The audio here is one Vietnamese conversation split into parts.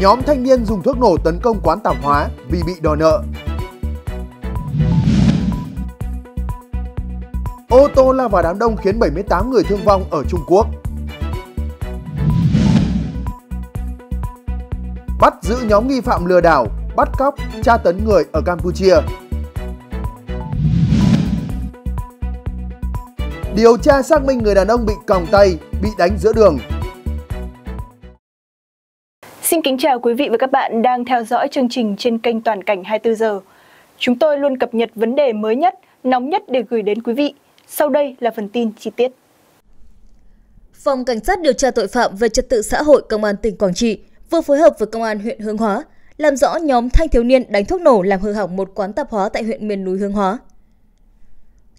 Nhóm thanh niên dùng thuốc nổ tấn công quán tạp hóa vì bị đòi nợ. Ô tô lao vào đám đông khiến 78 người thương vong ở Trung Quốc. Bắt giữ nhóm nghi phạm lừa đảo, bắt cóc, tra tấn người ở Campuchia. Điều tra xác minh người đàn ông bị còng tay, bị đánh giữa đường Xin kính chào quý vị và các bạn đang theo dõi chương trình trên kênh Toàn cảnh 24 giờ. Chúng tôi luôn cập nhật vấn đề mới nhất, nóng nhất để gửi đến quý vị. Sau đây là phần tin chi tiết. Phòng Cảnh sát điều tra tội phạm về trật tự xã hội Công an tỉnh Quảng Trị vừa phối hợp với Công an huyện Hương Hóa làm rõ nhóm thanh thiếu niên đánh thuốc nổ làm hư hỏng một quán tạp hóa tại huyện miền núi Hương Hóa.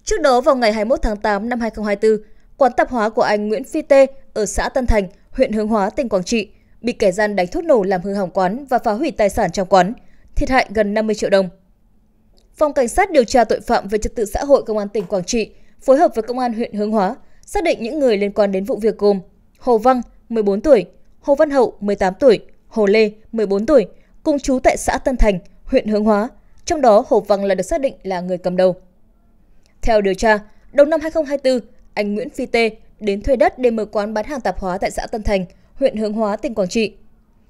Trước đó vào ngày 21 tháng 8 năm 2024, quán tạp hóa của anh Nguyễn Phi Tê ở xã Tân Thành, huyện Hương Hóa, tỉnh Quảng Trị – bị kẻ gian đánh thuốc nổ làm hư hỏng quán và phá hủy tài sản trong quán, thiệt hại gần 50 triệu đồng. Phòng Cảnh sát điều tra tội phạm về trật tự xã hội Công an tỉnh Quảng Trị phối hợp với Công an huyện Hướng Hóa xác định những người liên quan đến vụ việc gồm Hồ Văn, 14 tuổi, Hồ Văn Hậu, 18 tuổi, Hồ Lê, 14 tuổi, cùng chú tại xã Tân Thành, huyện Hướng Hóa, trong đó Hồ Văn là được xác định là người cầm đầu. Theo điều tra, đầu năm 2024, anh Nguyễn Phi Tê đến thuê đất để mở quán bán hàng tạp hóa tại xã Tân Thành, huyện Hướng Hóa, tỉnh Quảng Trị.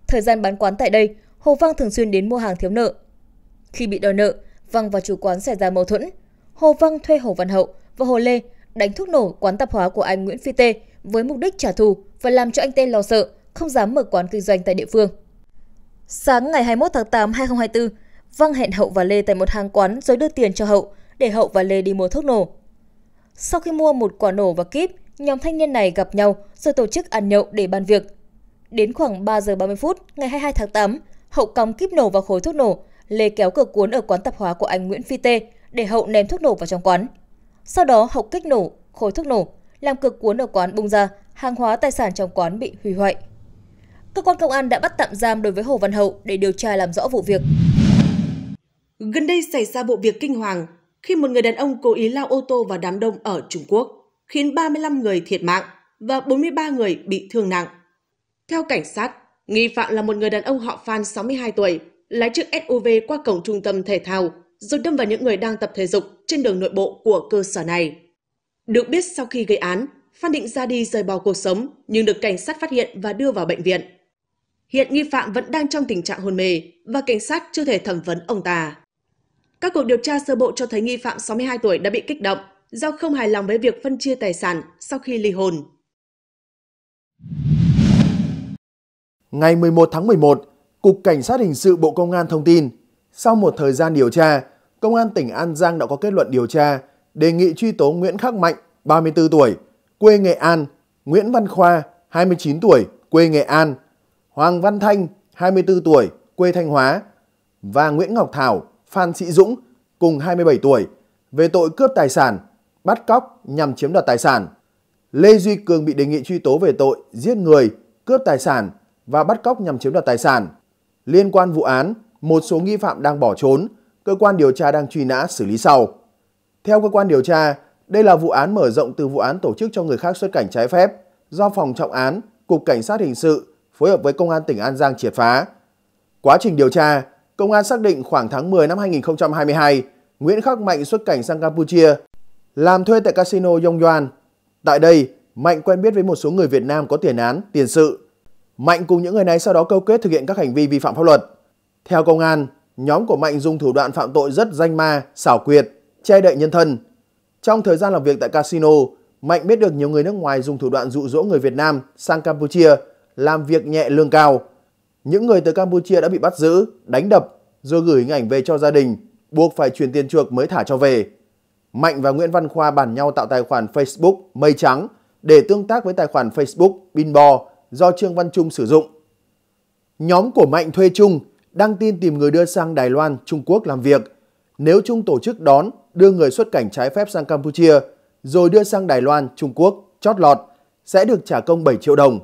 Thời gian bán quán tại đây, Hồ Vang thường xuyên đến mua hàng thiếu nợ. Khi bị đòi nợ, Vang và chủ quán xảy ra mâu thuẫn. Hồ Vang thuê Hồ Văn Hậu và Hồ Lê đánh thuốc nổ quán tạp hóa của anh Nguyễn Phi Tê với mục đích trả thù và làm cho anh Tê lo sợ, không dám mở quán kinh doanh tại địa phương. Sáng ngày 21 tháng 8 2024, Vang hẹn Hậu và Lê tại một hàng quán rồi đưa tiền cho Hậu để Hậu và Lê đi mua thuốc nổ. Sau khi mua một quả nổ và kíp, nhóm thanh niên này gặp nhau rồi tổ chức ăn nhậu để bàn việc. Đến khoảng 3 giờ 30 phút ngày 22 tháng 8, Hậu cầm kíp nổ vào khối thuốc nổ, Lê kéo cửa cuốn ở quán tạp hóa của anh Nguyễn Phi Tê để Hậu ném thuốc nổ vào trong quán. Sau đó Hậu kích nổ khối thuốc nổ, làm cửa cuốn ở quán bung ra, hàng hóa tài sản trong quán bị hủy hoại. Cơ quan công an đã bắt tạm giam đối với Hồ Văn Hậu để điều tra làm rõ vụ việc. Gần đây xảy ra vụ việc kinh hoàng khi một người đàn ông cố ý lao ô tô vào đám đông ở Trung Quốc, khiến 35 người thiệt mạng và 43 người bị thương nặng. Theo cảnh sát, nghi phạm là một người đàn ông họ Phan 62 tuổi, lái chiếc SUV qua cổng trung tâm thể thao, rồi đâm vào những người đang tập thể dục trên đường nội bộ của cơ sở này. Được biết sau khi gây án, Phan định ra đi rời bỏ cuộc sống nhưng được cảnh sát phát hiện và đưa vào bệnh viện. Hiện nghi phạm vẫn đang trong tình trạng hôn mê và cảnh sát chưa thể thẩm vấn ông ta. Các cuộc điều tra sơ bộ cho thấy nghi phạm 62 tuổi đã bị kích động do không hài lòng với việc phân chia tài sản sau khi ly hôn. Ngày 11 tháng 11, Cục Cảnh sát Hình sự Bộ Công an thông tin, sau một thời gian điều tra, Công an tỉnh An Giang đã có kết luận điều tra, đề nghị truy tố Nguyễn Khắc Mạnh, 34 tuổi, quê Nghệ An, Nguyễn Văn Khoa, 29 tuổi, quê Nghệ An, Hoàng Văn Thanh, 24 tuổi, quê Thanh Hóa và Nguyễn Ngọc Thảo, Phan Sĩ Dũng, cùng 27 tuổi, về tội cướp tài sản, bắt cóc nhằm chiếm đoạt tài sản. Lê Duy Cường bị đề nghị truy tố về tội giết người, cướp tài sản và bắt cóc nhằm chiếm đoạt tài sản. Liên quan vụ án, một số nghi phạm đang bỏ trốn, cơ quan điều tra đang truy nã xử lý sau. Theo cơ quan điều tra, đây là vụ án mở rộng từ vụ án tổ chức cho người khác xuất cảnh trái phép do phòng trọng án, Cục Cảnh sát Hình sự phối hợp với Công an tỉnh An Giang triệt phá. Quá trình điều tra, Công an xác định khoảng tháng 10 năm 2022, Nguyễn Khắc Mạnh xuất cảnh sang Campuchia, làm thuê tại casino Yong Yuan. Tại đây, Mạnh quen biết với một số người Việt Nam có tiền án, tiền sự Mạnh cùng những người này sau đó câu kết thực hiện các hành vi vi phạm pháp luật. Theo công an, nhóm của Mạnh dùng thủ đoạn phạm tội rất danh ma, xảo quyệt, che đậy nhân thân. Trong thời gian làm việc tại casino, Mạnh biết được nhiều người nước ngoài dùng thủ đoạn dụ dỗ người Việt Nam sang Campuchia làm việc nhẹ lương cao. Những người từ Campuchia đã bị bắt giữ, đánh đập rồi gửi hình ảnh về cho gia đình, buộc phải chuyển tiền chuộc mới thả cho về. Mạnh và Nguyễn Văn Khoa bàn nhau tạo tài khoản Facebook Mây Trắng để tương tác với tài khoản Facebook Binbo do Trương Văn Trung sử dụng. Nhóm của Mạnh thuê Trung đăng tin tìm người đưa sang Đài Loan, Trung Quốc làm việc. Nếu Trung tổ chức đón, đưa người xuất cảnh trái phép sang Campuchia, rồi đưa sang Đài Loan, Trung Quốc, chót lọt, sẽ được trả công 7 triệu đồng.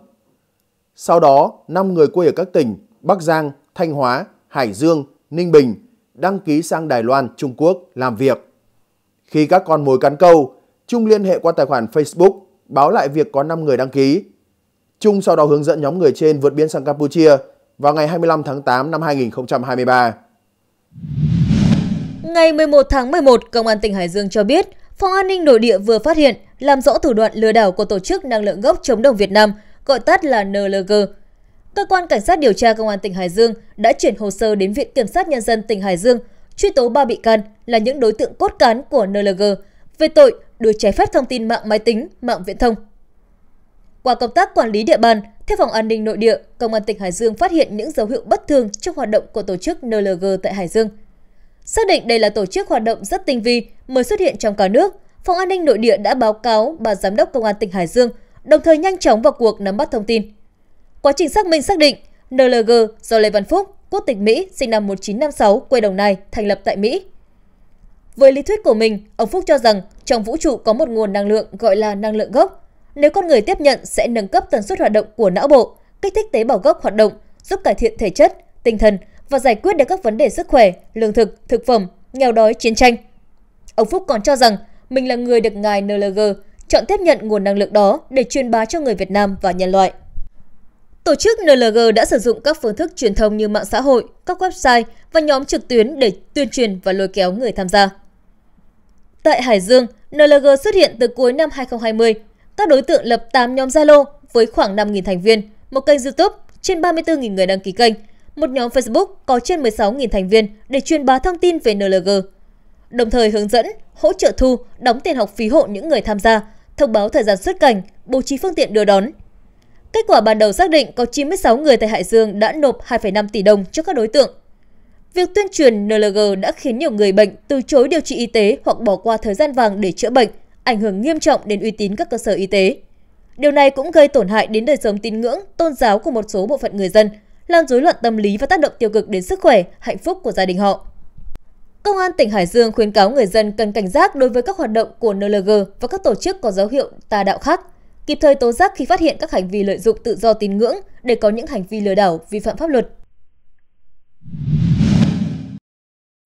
Sau đó, 5 người quê ở các tỉnh Bắc Giang, Thanh Hóa, Hải Dương, Ninh Bình đăng ký sang Đài Loan, Trung Quốc làm việc. Khi các con mồi cắn câu, Trung liên hệ qua tài khoản Facebook báo lại việc có 5 người đăng ký Trung sau đó hướng dẫn nhóm người trên vượt biên sang Campuchia vào ngày 25 tháng 8 năm 2023. Ngày 11 tháng 11, Công an tỉnh Hải Dương cho biết, Phòng An ninh Nội địa vừa phát hiện, làm rõ thủ đoạn lừa đảo của Tổ chức Năng lượng gốc chống đồng Việt Nam, gọi tắt là NLG. Cơ quan Cảnh sát điều tra Công an tỉnh Hải Dương đã chuyển hồ sơ đến Viện Kiểm sát Nhân dân tỉnh Hải Dương truy tố 3 bị can là những đối tượng cốt cán của NLG về tội đưa trái phép thông tin mạng máy tính, mạng viễn thông qua công tác quản lý địa bàn, theo Phòng An ninh Nội địa, Công an tỉnh Hải Dương phát hiện những dấu hiệu bất thường trong hoạt động của tổ chức NLG tại Hải Dương. Xác định đây là tổ chức hoạt động rất tinh vi mới xuất hiện trong cả nước, Phòng An ninh Nội địa đã báo cáo bà Giám đốc Công an tỉnh Hải Dương, đồng thời nhanh chóng vào cuộc nắm bắt thông tin. Quá trình xác minh xác định, NLG do Lê Văn Phúc, quốc tịch Mỹ, sinh năm 1956, quê Đồng Nai, thành lập tại Mỹ. Với lý thuyết của mình, ông Phúc cho rằng trong vũ trụ có một nguồn năng lượng gọi là năng lượng gốc – nếu con người tiếp nhận sẽ nâng cấp tần suất hoạt động của não bộ, kích thích tế bào gốc hoạt động, giúp cải thiện thể chất, tinh thần và giải quyết được các vấn đề sức khỏe, lương thực, thực phẩm, nghèo đói, chiến tranh. Ông Phúc còn cho rằng mình là người được ngài NLG chọn tiếp nhận nguồn năng lượng đó để truyền bá cho người Việt Nam và nhân loại. Tổ chức NLG đã sử dụng các phương thức truyền thông như mạng xã hội, các website và nhóm trực tuyến để tuyên truyền và lôi kéo người tham gia. Tại Hải Dương, NLG xuất hiện từ cuối năm 2020 các đối tượng lập 8 nhóm Zalo với khoảng 5.000 thành viên, một kênh YouTube trên 34.000 người đăng ký kênh, một nhóm Facebook có trên 16.000 thành viên để truyền bá thông tin về NLG. Đồng thời hướng dẫn, hỗ trợ thu, đóng tiền học phí hộ những người tham gia, thông báo thời gian xuất cảnh, bố trí phương tiện đưa đón. Kết quả ban đầu xác định có 96 người tại Hải Dương đã nộp 2,5 tỷ đồng cho các đối tượng. Việc tuyên truyền NLG đã khiến nhiều người bệnh từ chối điều trị y tế hoặc bỏ qua thời gian vàng để chữa bệnh – ảnh hưởng nghiêm trọng đến uy tín các cơ sở y tế. Điều này cũng gây tổn hại đến đời sống tín ngưỡng, tôn giáo của một số bộ phận người dân, làm rối loạn tâm lý và tác động tiêu cực đến sức khỏe, hạnh phúc của gia đình họ. Công an tỉnh Hải Dương khuyến cáo người dân cần cảnh giác đối với các hoạt động của NLG và các tổ chức có dấu hiệu tà đạo khác, kịp thời tố giác khi phát hiện các hành vi lợi dụng tự do tín ngưỡng để có những hành vi lừa đảo vi phạm pháp luật.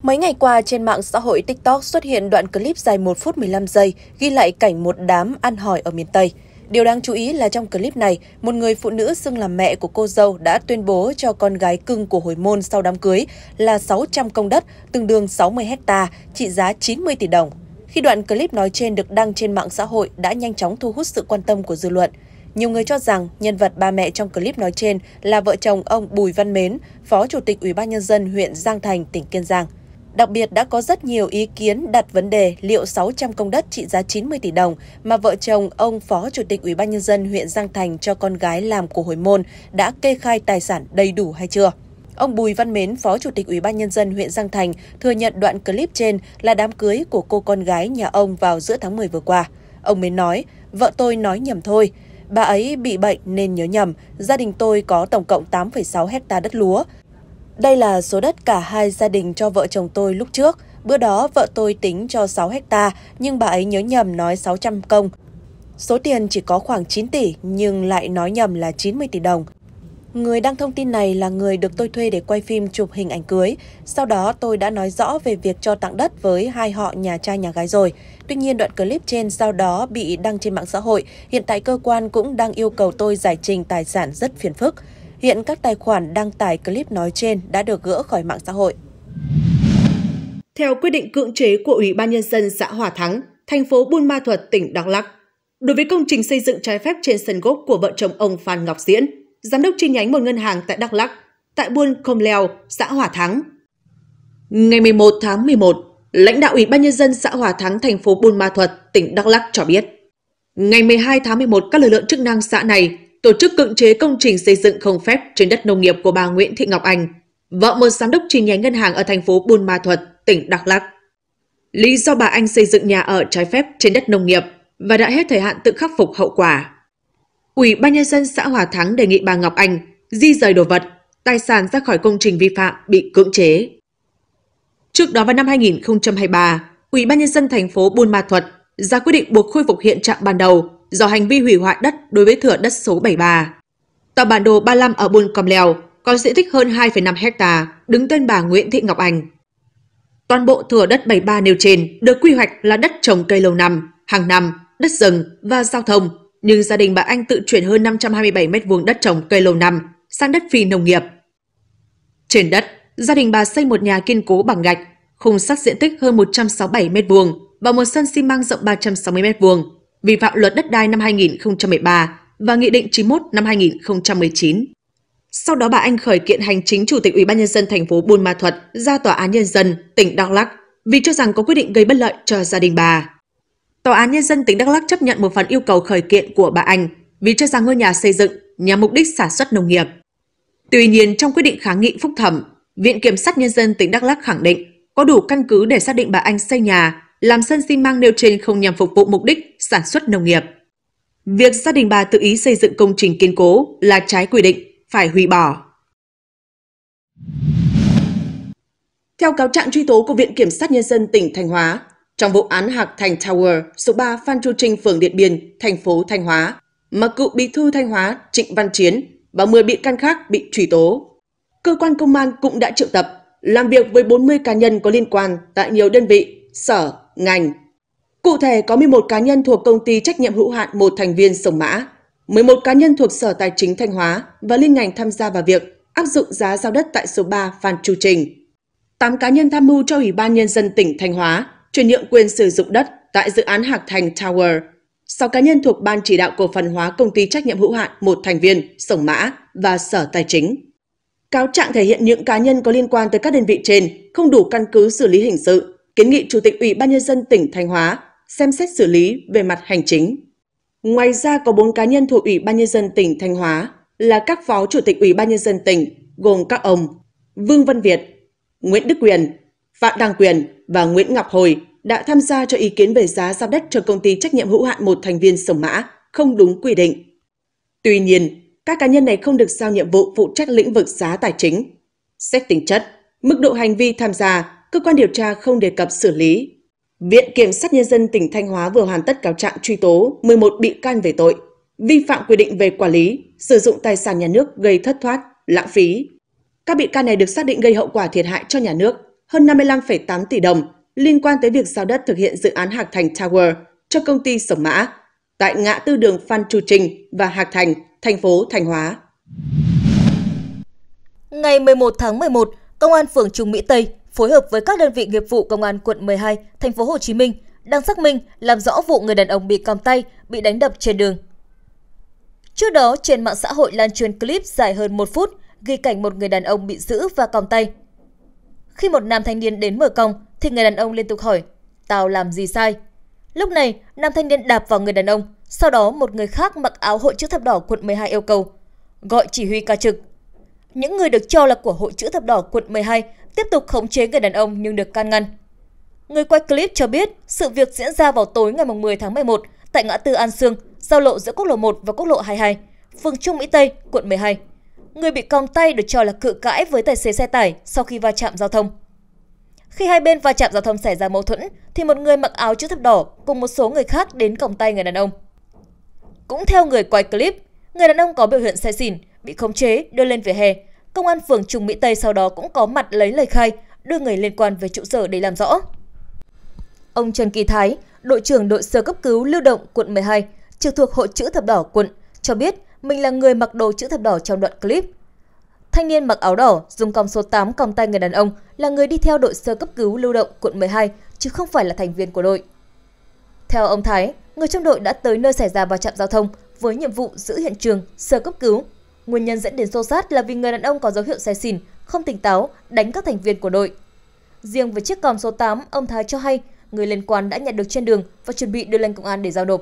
Mấy ngày qua, trên mạng xã hội TikTok xuất hiện đoạn clip dài 1 phút 15 giây ghi lại cảnh một đám ăn hỏi ở miền Tây. Điều đáng chú ý là trong clip này, một người phụ nữ xưng là mẹ của cô dâu đã tuyên bố cho con gái cưng của hồi môn sau đám cưới là 600 công đất, tương đương 60 hecta, trị giá 90 tỷ đồng. Khi đoạn clip nói trên được đăng trên mạng xã hội đã nhanh chóng thu hút sự quan tâm của dư luận. Nhiều người cho rằng nhân vật ba mẹ trong clip nói trên là vợ chồng ông Bùi Văn Mến, Phó Chủ tịch Ủy ban Nhân dân huyện Giang Thành, tỉnh Kiên Giang. Đặc biệt đã có rất nhiều ý kiến đặt vấn đề liệu 600 công đất trị giá 90 tỷ đồng mà vợ chồng ông Phó Chủ tịch Ủy ban nhân dân huyện Giang Thành cho con gái làm của hồi môn đã kê khai tài sản đầy đủ hay chưa. Ông Bùi Văn Mến, Phó Chủ tịch Ủy ban nhân dân huyện Giang Thành thừa nhận đoạn clip trên là đám cưới của cô con gái nhà ông vào giữa tháng 10 vừa qua. Ông Mến nói, vợ tôi nói nhầm thôi. Bà ấy bị bệnh nên nhớ nhầm, gia đình tôi có tổng cộng 8,6 hecta đất lúa, đây là số đất cả hai gia đình cho vợ chồng tôi lúc trước. Bữa đó vợ tôi tính cho 6 hecta nhưng bà ấy nhớ nhầm nói 600 công. Số tiền chỉ có khoảng 9 tỷ nhưng lại nói nhầm là 90 tỷ đồng. Người đăng thông tin này là người được tôi thuê để quay phim chụp hình ảnh cưới. Sau đó tôi đã nói rõ về việc cho tặng đất với hai họ nhà trai nhà gái rồi. Tuy nhiên đoạn clip trên sau đó bị đăng trên mạng xã hội. Hiện tại cơ quan cũng đang yêu cầu tôi giải trình tài sản rất phiền phức. Hiện các tài khoản đăng tải clip nói trên đã được gỡ khỏi mạng xã hội. Theo quyết định cưỡng chế của Ủy ban Nhân dân xã Hòa Thắng, thành phố Buôn Ma Thuật, tỉnh Đắk Lắk, đối với công trình xây dựng trái phép trên sân gốc của vợ chồng ông Phan Ngọc Diễn, giám đốc chi nhánh một ngân hàng tại Đắk Lắk, tại buôn Khom Lèo, xã Hòa Thắng. Ngày 11 tháng 11, lãnh đạo Ủy ban Nhân dân xã Hòa Thắng, thành phố Buôn Ma Thuật, tỉnh Đắk Lắk cho biết, ngày 12 tháng 11, các lực lượng chức năng xã này tổ chức cưỡng chế công trình xây dựng không phép trên đất nông nghiệp của bà Nguyễn Thị Ngọc Anh, vợ một giám đốc chi nhánh ngân hàng ở thành phố Buôn Ma Thuật, tỉnh Đắk Lắk. Lý do bà Anh xây dựng nhà ở trái phép trên đất nông nghiệp và đã hết thời hạn tự khắc phục hậu quả. Ủy ban nhân dân xã Hòa Thắng đề nghị bà Ngọc Anh di rời đồ vật, tài sản ra khỏi công trình vi phạm bị cưỡng chế. Trước đó vào năm 2023, Ủy ban nhân dân thành phố Buôn Ma Thuật ra quyết định buộc khôi phục hiện trạng ban đầu do hành vi hủy hoại đất đối với thửa đất số 73. Tờ bản đồ 35 ở Buôn Com Lèo có diện tích hơn 2,5 hecta đứng tên bà Nguyễn Thị Ngọc Anh. Toàn bộ thửa đất 73 nêu trên được quy hoạch là đất trồng cây lâu năm, hàng năm, đất rừng và giao thông, nhưng gia đình bà Anh tự chuyển hơn 527 m2 đất trồng cây lâu năm sang đất phi nông nghiệp. Trên đất, gia đình bà xây một nhà kiên cố bằng gạch, khung sắt diện tích hơn 167 m2 và một sân xi măng rộng 360 m2 vi phạm luật đất đai năm 2013 và Nghị định 91 năm 2019. Sau đó bà Anh khởi kiện hành chính Chủ tịch Ủy ban nhân dân thành phố Buôn Ma Thuật ra Tòa án Nhân dân tỉnh Đắk Lắk vì cho rằng có quyết định gây bất lợi cho gia đình bà. Tòa án Nhân dân tỉnh Đắk Lắk chấp nhận một phần yêu cầu khởi kiện của bà Anh vì cho rằng ngôi nhà xây dựng nhằm mục đích sản xuất nông nghiệp. Tuy nhiên, trong quyết định kháng nghị phúc thẩm, Viện Kiểm sát Nhân dân tỉnh Đắk Lắk khẳng định có đủ căn cứ để xác định bà Anh xây nhà, làm sân xi măng nêu trên không nhằm phục vụ mục đích sản xuất nông nghiệp. Việc gia đình bà tự ý xây dựng công trình kiên cố là trái quy định, phải hủy bỏ. Theo cáo trạng truy tố của Viện Kiểm sát Nhân dân tỉnh Thanh Hóa, trong vụ án Hạc Thành Tower số 3 Phan Chu Trinh, phường Điện Biên, thành phố Thanh Hóa, mà cựu bí thư Thanh Hóa Trịnh Văn Chiến và 10 bị can khác bị truy tố. Cơ quan công an cũng đã triệu tập, làm việc với 40 cá nhân có liên quan tại nhiều đơn vị, sở, ngành, Cụ thể có 11 cá nhân thuộc công ty trách nhiệm hữu hạn một thành viên Sông Mã, 11 cá nhân thuộc Sở Tài chính Thanh Hóa và liên ngành tham gia vào việc áp dụng giá giao đất tại số 3 Phan Chu Trình. 8 cá nhân tham mưu cho Ủy ban Nhân dân tỉnh Thanh Hóa chuyển nhượng quyền sử dụng đất tại dự án Hạc Thành Tower. 6 cá nhân thuộc Ban chỉ đạo cổ phần hóa công ty trách nhiệm hữu hạn một thành viên Sông Mã và Sở Tài chính. Cáo trạng thể hiện những cá nhân có liên quan tới các đơn vị trên không đủ căn cứ xử lý hình sự, kiến nghị Chủ tịch Ủy ban Nhân dân tỉnh Thanh Hóa xem xét xử lý về mặt hành chính. Ngoài ra có 4 cá nhân thuộc Ủy ban Nhân dân tỉnh Thanh Hóa là các phó chủ tịch Ủy ban Nhân dân tỉnh, gồm các ông Vương Văn Việt, Nguyễn Đức Quyền, Phạm Đăng Quyền và Nguyễn Ngọc Hồi đã tham gia cho ý kiến về giá giao đất cho công ty trách nhiệm hữu hạn một thành viên Sông Mã không đúng quy định. Tuy nhiên, các cá nhân này không được giao nhiệm vụ phụ trách lĩnh vực giá tài chính. Xét tính chất, mức độ hành vi tham gia, cơ quan điều tra không đề cập xử lý Viện Kiểm sát Nhân dân tỉnh Thanh Hóa vừa hoàn tất cáo trạng truy tố 11 bị can về tội vi phạm quy định về quản lý, sử dụng tài sản nhà nước gây thất thoát, lãng phí. Các bị can này được xác định gây hậu quả thiệt hại cho nhà nước hơn 55,8 tỷ đồng liên quan tới việc giao đất thực hiện dự án Hạc Thành Tower cho công ty Sổng Mã tại ngã tư đường Phan Chu Trinh và Hạc Thành, thành phố Thanh Hóa. Ngày 11 tháng 11, Công an phường Trung Mỹ Tây phối hợp với các đơn vị nghiệp vụ công an quận 12, thành phố Hồ Chí Minh đang xác minh làm rõ vụ người đàn ông bị còng tay bị đánh đập trên đường. Trước đó, trên mạng xã hội lan truyền clip dài hơn một phút ghi cảnh một người đàn ông bị giữ và còng tay. Khi một nam thanh niên đến mở còng, thì người đàn ông liên tục hỏi, tao làm gì sai? Lúc này, nam thanh niên đạp vào người đàn ông, sau đó một người khác mặc áo hội chữ thập đỏ quận 12 yêu cầu, gọi chỉ huy ca trực. Những người được cho là của hội chữ thập đỏ quận 12 tiếp tục khống chế người đàn ông nhưng được can ngăn. Người quay clip cho biết sự việc diễn ra vào tối ngày 10 tháng 11 tại ngã tư An Sương, giao lộ giữa quốc lộ 1 và quốc lộ 22, phường Trung Mỹ Tây, quận 12. Người bị còng tay được cho là cự cãi với tài xế xe tải sau khi va chạm giao thông. Khi hai bên va chạm giao thông xảy ra mâu thuẫn, thì một người mặc áo chữ thập đỏ cùng một số người khác đến còng tay người đàn ông. Cũng theo người quay clip, người đàn ông có biểu hiện say xỉn, bị khống chế, đưa lên vỉa hè Công an phường Trung Mỹ Tây sau đó cũng có mặt lấy lời khai, đưa người liên quan về trụ sở để làm rõ. Ông Trần Kỳ Thái, đội trưởng đội sơ cấp cứu lưu động quận 12, trực thuộc Hội chữ thập đỏ quận, cho biết mình là người mặc đồ chữ thập đỏ trong đoạn clip. Thanh niên mặc áo đỏ, dùng còng số 8 còng tay người đàn ông là người đi theo đội sơ cấp cứu lưu động quận 12, chứ không phải là thành viên của đội. Theo ông Thái, người trong đội đã tới nơi xảy ra va chạm giao thông với nhiệm vụ giữ hiện trường, sơ cấp cứu Nguyên nhân dẫn đến xô sát là vì người đàn ông có dấu hiệu say xỉn, không tỉnh táo, đánh các thành viên của đội. Riêng với chiếc còm số 8, ông Thái cho hay người liên quan đã nhận được trên đường và chuẩn bị đưa lên công an để giao nộp.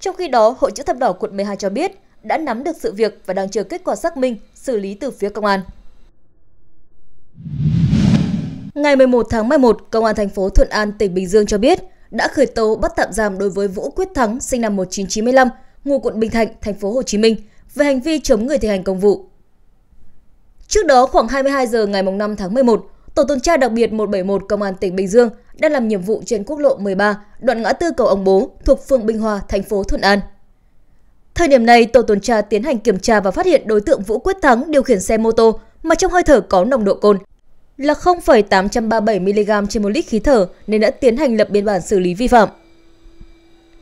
Trong khi đó, Hội chữ thập đỏ quận 12 cho biết đã nắm được sự việc và đang chờ kết quả xác minh, xử lý từ phía công an. Ngày 11 tháng 11, Công an thành phố Thuận An, tỉnh Bình Dương cho biết đã khởi tố bắt tạm giam đối với Vũ Quyết Thắng, sinh năm 1995, ngụ quận Bình Thạnh, thành phố Hồ Chí Minh về hành vi chống người thi hành công vụ. Trước đó khoảng 22 giờ ngày 5 tháng 11, Tổ tuần tra đặc biệt 171 Công an tỉnh Bình Dương đang làm nhiệm vụ trên quốc lộ 13, đoạn ngã tư cầu Ông Bố, thuộc phường Bình Hòa, thành phố Thuận An. Thời điểm này, tổ tuần tra tiến hành kiểm tra và phát hiện đối tượng Vũ Quyết Thắng điều khiển xe mô tô mà trong hơi thở có nồng độ cồn là 0,837 mg trên 1 lít khí thở nên đã tiến hành lập biên bản xử lý vi phạm.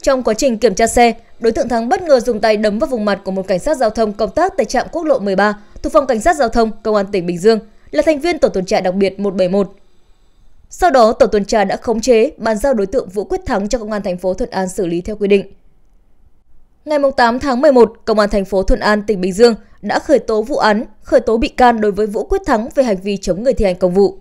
Trong quá trình kiểm tra xe, đối tượng Thắng bất ngờ dùng tay đấm vào vùng mặt của một cảnh sát giao thông công tác tại trạm quốc lộ 13 thuộc phòng cảnh sát giao thông công an tỉnh Bình Dương, là thành viên tổ tuần tra đặc biệt 171. Sau đó, tổ tuần tra đã khống chế, bàn giao đối tượng Vũ Quyết Thắng cho công an thành phố Thuận An xử lý theo quy định. Ngày 8 tháng 11, công an thành phố Thuận An, tỉnh Bình Dương đã khởi tố vụ án, khởi tố bị can đối với Vũ Quyết Thắng về hành vi chống người thi hành công vụ.